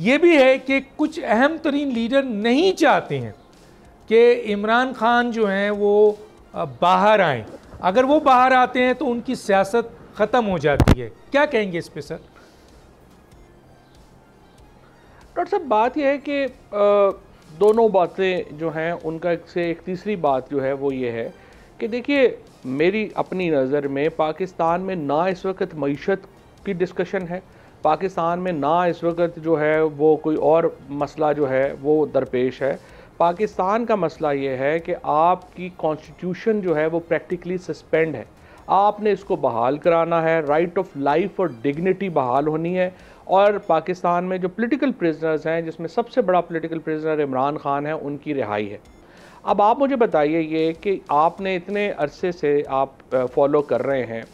ये भी है कि कुछ अहम तरीन लीडर नहीं चाहते हैं कि इमरान खान जो हैं वो बाहर आएँ अगर वो बाहर आते हैं तो उनकी सियासत ख़त्म हो जाती है क्या कहेंगे इस पर सर डॉक्टर साहब बात यह है कि दोनों बातें जो हैं उनका एक से एक तीसरी बात जो है वो ये है कि देखिए मेरी अपनी नज़र में पाकिस्तान में ना इस वक्त मीशत की डिस्कशन है पाकिस्तान में ना इस वक्त जो है वो कोई और मसला जो है वो दरपेश है पाकिस्तान का मसला ये है कि आपकी कॉन्स्टिट्यूशन जो है वो प्रैक्टिकली सस्पेंड है आपने इसको बहाल कराना है राइट ऑफ लाइफ और डिग्निटी बहाल होनी है और पाकिस्तान में जो पॉलिटिकल प्रिजनर्स हैं जिसमें सबसे बड़ा पॉलिटिकल प्रिजनर इमरान खान है उनकी रिहाई है अब आप मुझे बताइए ये कि आपने इतने अरसे से आप फॉलो कर रहे हैं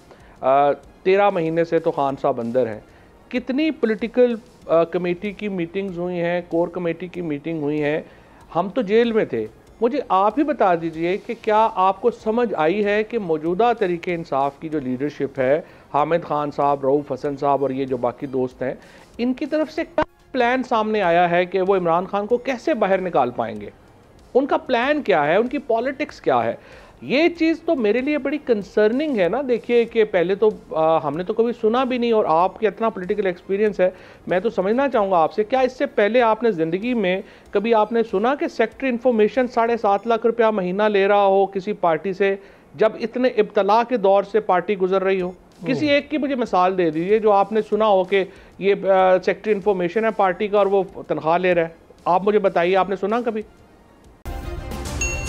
तेरह महीने से तो खान साहब अंदर हैं कितनी पॉलिटिकल कमेटी uh, की मीटिंग्स हुई हैं कोर कमेटी की मीटिंग हुई है हम तो जेल में थे मुझे आप ही बता दीजिए कि क्या आपको समझ आई है कि मौजूदा तरीके इंसाफ की जो लीडरशिप है हामिद खान साहब रऊफ़ हसन साहब और ये जो बाकी दोस्त हैं इनकी तरफ से क्या प्लान सामने आया है कि वो इमरान खान को कैसे बाहर निकाल पाएंगे उनका प्लान क्या है उनकी पॉलिटिक्स क्या है ये चीज़ तो मेरे लिए बड़ी कंसर्निंग है ना देखिए कि पहले तो आ, हमने तो कभी सुना भी नहीं और आपके इतना पॉलिटिकल एक्सपीरियंस है मैं तो समझना चाहूँगा आपसे क्या इससे पहले आपने ज़िंदगी में कभी आपने सुना कि सेक्टर इन्फॉर्मेशन साढ़े सात लाख रुपया महीना ले रहा हो किसी पार्टी से जब इतने इब्तला के दौर से पार्टी गुजर रही हो किसी एक की मुझे मिसाल दे दीजिए जो आपने सुना हो कि ये सेक्टर इन्फॉर्मेशन है पार्टी का और वो तनख्वाह ले रहा है आप मुझे बताइए आपने सुना कभी